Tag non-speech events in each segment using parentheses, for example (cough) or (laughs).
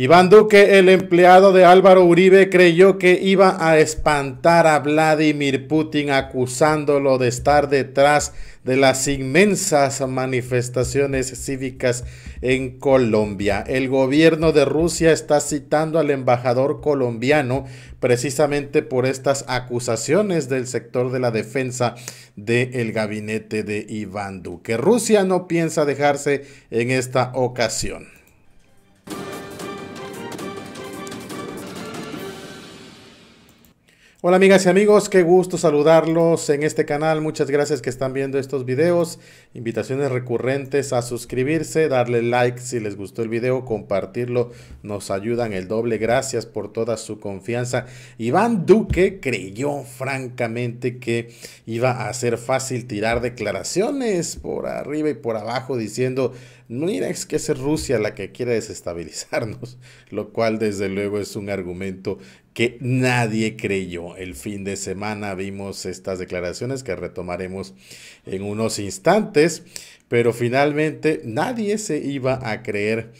Iván Duque, el empleado de Álvaro Uribe, creyó que iba a espantar a Vladimir Putin acusándolo de estar detrás de las inmensas manifestaciones cívicas en Colombia. El gobierno de Rusia está citando al embajador colombiano precisamente por estas acusaciones del sector de la defensa del gabinete de Iván Duque. Rusia no piensa dejarse en esta ocasión. Hola amigas y amigos, qué gusto saludarlos en este canal. Muchas gracias que están viendo estos videos. Invitaciones recurrentes a suscribirse, darle like si les gustó el video, compartirlo, nos ayudan el doble. Gracias por toda su confianza. Iván Duque creyó francamente que iba a ser fácil tirar declaraciones por arriba y por abajo diciendo Mira, es que es Rusia la que quiere desestabilizarnos, (laughs) lo cual desde luego es un argumento que nadie creyó. El fin de semana vimos estas declaraciones que retomaremos en unos instantes, pero finalmente nadie se iba a creer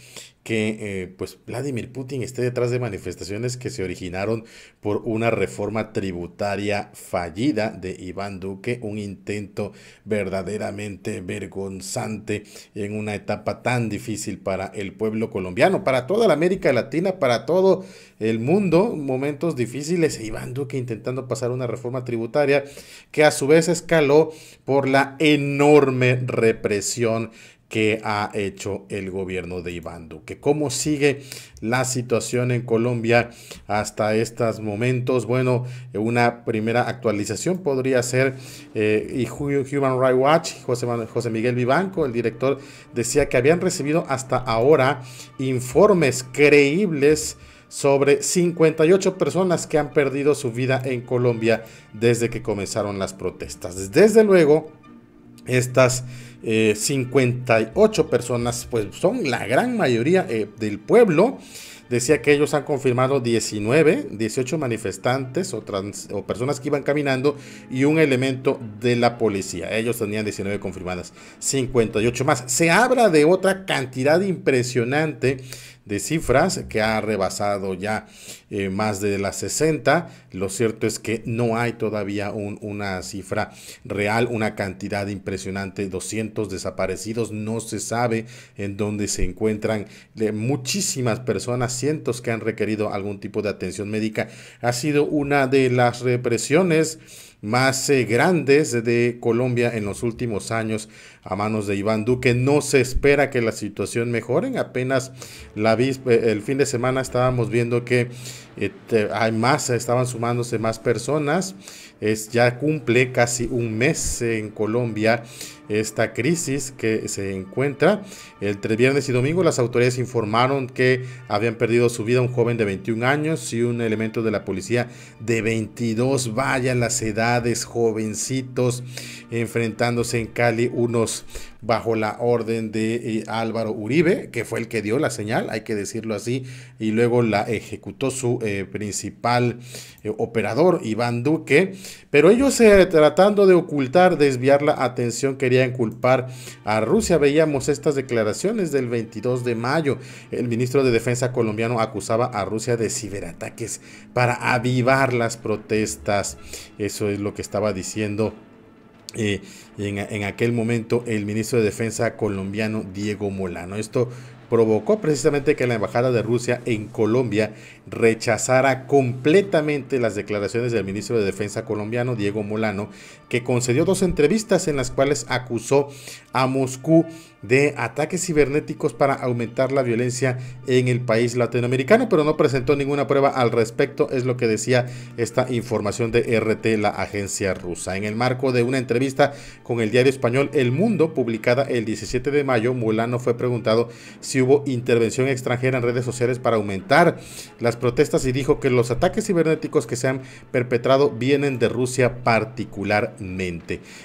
que eh, pues Vladimir Putin esté detrás de manifestaciones que se originaron por una reforma tributaria fallida de Iván Duque, un intento verdaderamente vergonzante en una etapa tan difícil para el pueblo colombiano, para toda la América Latina, para todo el mundo, momentos difíciles, e Iván Duque intentando pasar una reforma tributaria que a su vez escaló por la enorme represión que ha hecho el gobierno de Iván Duque. ¿Cómo sigue la situación en Colombia hasta estos momentos? Bueno, una primera actualización podría ser eh, Human Rights Watch, José Miguel Vivanco, el director, decía que habían recibido hasta ahora informes creíbles sobre 58 personas que han perdido su vida en Colombia desde que comenzaron las protestas. Desde luego, estas 58 eh, personas, pues son la gran mayoría eh, del pueblo. Decía que ellos han confirmado 19, 18 manifestantes o, o, personas que iban caminando y un elemento de la policía. Ellos tenían 19 confirmadas, 58 más. Se habla de otra cantidad impresionante de cifras que ha rebasado ya eh, más de las 60. Lo cierto es que no hay todavía una cifra real, una cantidad impresionante, 200 desaparecidos, no se sabe en dónde se encuentran de muchísimas personas, cientos que han requerido algún tipo de atención médica. Ha sido una de las represiones más eh, grandes de Colombia en los últimos años a manos de Iván Duque. No se espera que la situación mejore. Apenas la eh, el fin de semana estábamos viendo que eh, hay más, estaban sumándose más personas. Es, ya cumple casi un mes en Colombia esta crisis que se encuentra. Entre viernes y domingo las autoridades informaron que habían perdido su vida un joven de 21 años y un elemento de la policía de 22. Vaya las edades, jovencitos, enfrentándose en Cali unos bajo la orden de eh, Álvaro Uribe, que fue el que dio la señal, hay que decirlo así, y luego la ejecutó su eh, principal eh, operador, Iván Duque, pero ellos eh, tratando de ocultar, desviar la atención, querían culpar a Rusia. Veíamos estas declaraciones del 22 de mayo. El ministro de Defensa colombiano acusaba a Rusia de ciberataques para avivar las protestas. Eso es lo que estaba diciendo. en, en, aquel momento el ministro de Defensa colombiano Diego Molano. Esto provocó precisamente que la Embajada de Rusia en Colombia rechazara completamente las declaraciones del ministro de Defensa colombiano, Diego Molano, que concedió dos entrevistas en las cuales acusó a Moscú de ataques cibernéticos para aumentar la violencia en el país latinoamericano, pero no presentó ninguna prueba al respecto, es lo que decía esta información de RT, la agencia rusa. En el marco de una entrevista con el diario español El Mundo, publicada el 17 de mayo, Mulano fue preguntado si hubo intervención extranjera en redes sociales para aumentar las protestas y dijo que los ataques cibernéticos que se han perpetrado vienen de Rusia particularmente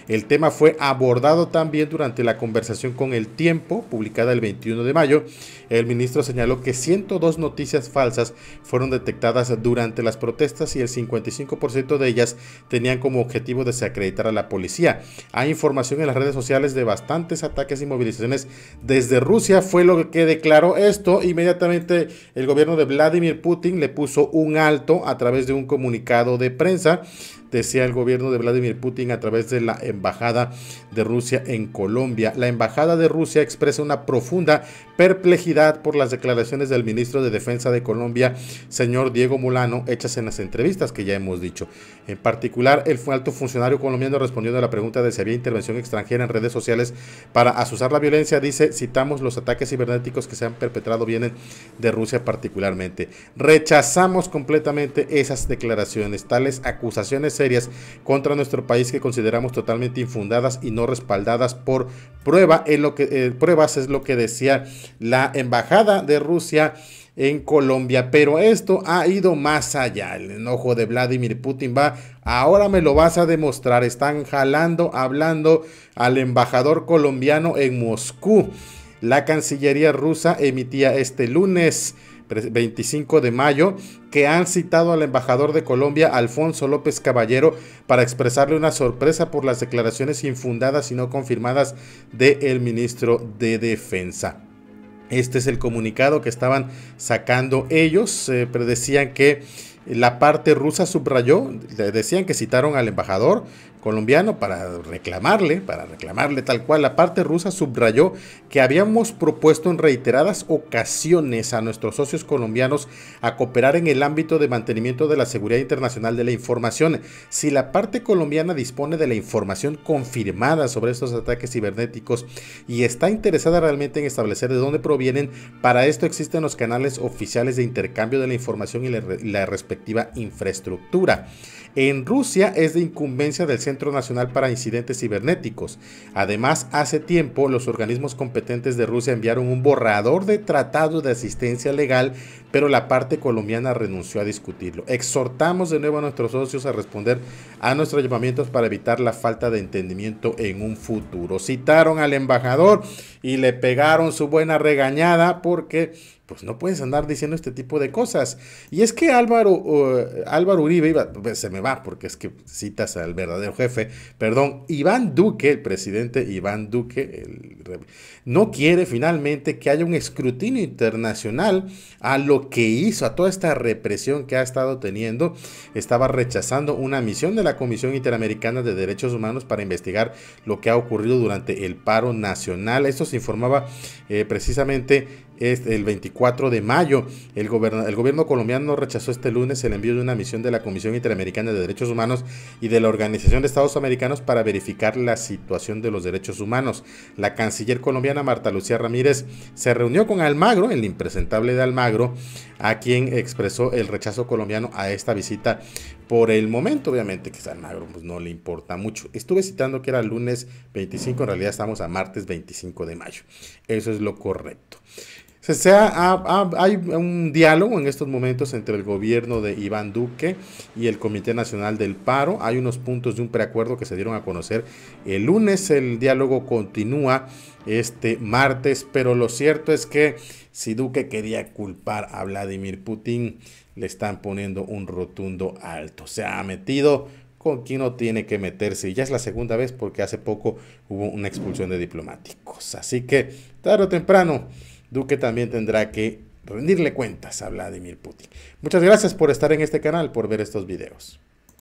el tema fue abordado también durante la conversación con El Tiempo, publicada el 21 de mayo. El ministro señaló que 102 noticias falsas fueron detectadas durante las protestas y el 55% de ellas tenían como objetivo desacreditar a la policía. Hay información en las redes sociales de bastantes ataques y movilizaciones desde Rusia, fue lo que declaró esto. Inmediatamente el gobierno de Vladimir Putin le puso un alto a través de un comunicado de prensa decía el gobierno de Vladimir Putin a través de la Embajada de Rusia en Colombia. La Embajada de Rusia expresa una profunda perplejidad por las declaraciones del ministro de Defensa de Colombia, señor Diego Mulano, hechas en las entrevistas que ya hemos dicho. En particular, el alto funcionario colombiano respondiendo a la pregunta de si había intervención extranjera en redes sociales para asusar la violencia, dice, citamos los ataques cibernéticos que se han perpetrado vienen de Rusia particularmente. Rechazamos completamente esas declaraciones. Tales acusaciones se contra nuestro país que consideramos totalmente infundadas y no respaldadas por prueba, en lo que, eh, pruebas, es lo que decía la Embajada de Rusia en Colombia. Pero esto ha ido más allá. El enojo de Vladimir Putin va, ahora me lo vas a demostrar. Están jalando, hablando al embajador colombiano en Moscú. La Cancillería rusa emitía este lunes 25 de mayo, que han citado al embajador de Colombia, Alfonso López Caballero, para expresarle una sorpresa por las declaraciones infundadas y no confirmadas del el ministro de Defensa. Este es el comunicado que estaban sacando ellos. Eh, predecían que la parte rusa subrayó, decían que citaron al embajador colombiano para reclamarle, para reclamarle tal cual, la parte rusa subrayó que habíamos propuesto en reiteradas ocasiones a nuestros socios colombianos a cooperar en el ámbito de mantenimiento de la seguridad internacional de la información. Si la parte colombiana dispone de la información confirmada sobre estos ataques cibernéticos y está interesada realmente en establecer de dónde provienen, para esto existen los canales oficiales de intercambio de la información y la, respuesta infraestructura. En Rusia es de incumbencia del Centro Nacional para Incidentes Cibernéticos. Además, hace tiempo los organismos competentes de Rusia enviaron un borrador de tratado de asistencia legal, pero la parte colombiana renunció a discutirlo. Exhortamos de nuevo a nuestros socios a responder a nuestros llamamientos para evitar la falta de entendimiento en un futuro. Citaron al embajador y le pegaron su buena regañada porque pues no puedes andar diciendo este tipo de cosas. Y es que Álvaro, eh, Álvaro Uribe, iba, pues, se me va, porque es que citas al verdadero jefe, perdón, Iván Duque, el presidente Iván Duque, no quiere finalmente que haya un escrutinio internacional a lo que hizo, a toda esta represión que ha estado teniendo. Estaba rechazando una misión de la Comisión Interamericana de Derechos Humanos para investigar lo que ha ocurrido durante el paro nacional. Esto se informaba eh, precisamente este, el 24 de mayo. El, el gobierno colombiano rechazó este lunes el envío de una misión de la Comisión Interamericana de Derechos Humanos y de la Organización de Estados Americanos para verificar la situación de los derechos humanos. La canciller colombiana Marta Lucía Ramírez se reunió con Almagro, el impresentable de Almagro, a quien expresó el rechazo colombiano a esta visita por el momento, obviamente, que Almagro pues, no le importa mucho. Estuve citando que era lunes 25, en realidad estamos a martes 25 de mayo. Eso es lo correcto. Se sea, hay un diálogo en estos momentos entre el gobierno de Iván Duque y el Comité Nacional del Paro. Hay unos puntos de un preacuerdo que se dieron a conocer el lunes. El diálogo continúa este martes, pero lo cierto es que si Duque quería culpar a Vladimir Putin, le están poniendo un rotundo alto. Se ha metido con quien no tiene que meterse. Y ya es la segunda vez porque hace poco hubo una expulsión de diplomáticos. Así que tarde o temprano Duque también tendrá que rendirle cuentas a Vladimir Putin. Muchas gracias por estar en este canal, por ver estos videos.